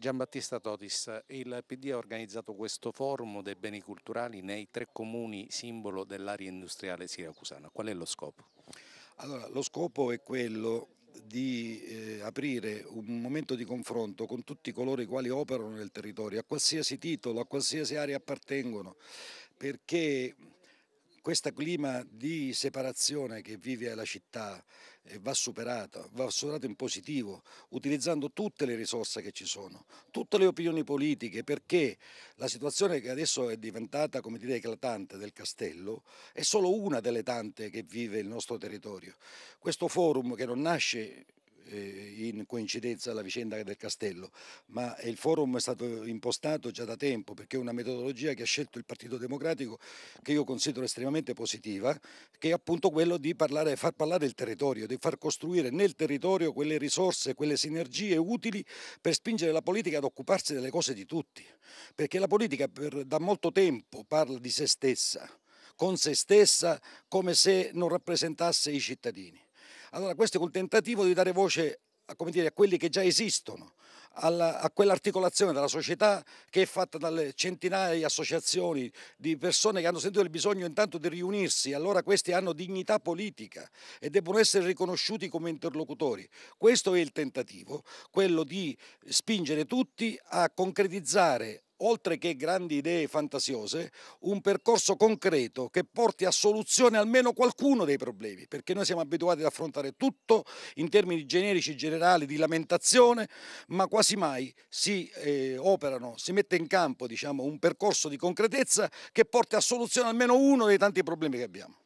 Giambattista Totis, il PD ha organizzato questo forum dei beni culturali nei tre comuni simbolo dell'area industriale siracusana. Qual è lo scopo? Allora, lo scopo è quello di eh, aprire un momento di confronto con tutti coloro i quali operano nel territorio, a qualsiasi titolo, a qualsiasi area appartengono, perché questo clima di separazione che vive la città eh, va superato, va superato in positivo, utilizzando tutte le risorse che ci sono, tutte le opinioni politiche, perché la situazione che adesso è diventata, come dire, eclatante del castello, è solo una delle tante che vive il nostro territorio. Questo forum che non nasce eh, in coincidenza la vicenda del castello, ma il forum è stato impostato già da tempo perché è una metodologia che ha scelto il Partito Democratico che io considero estremamente positiva, che è appunto quello di parlare, far parlare il territorio, di far costruire nel territorio quelle risorse, quelle sinergie utili per spingere la politica ad occuparsi delle cose di tutti, perché la politica per, da molto tempo parla di se stessa, con se stessa come se non rappresentasse i cittadini. Allora questo è un tentativo di dare voce dire, a quelli che già esistono, alla, a quell'articolazione della società che è fatta dalle centinaia di associazioni di persone che hanno sentito il bisogno intanto di riunirsi, allora questi hanno dignità politica e debbono essere riconosciuti come interlocutori. Questo è il tentativo, quello di spingere tutti a concretizzare oltre che grandi idee fantasiose, un percorso concreto che porti a soluzione almeno qualcuno dei problemi, perché noi siamo abituati ad affrontare tutto in termini generici, generali, di lamentazione, ma quasi mai si eh, operano, si mette in campo diciamo, un percorso di concretezza che porti a soluzione almeno uno dei tanti problemi che abbiamo.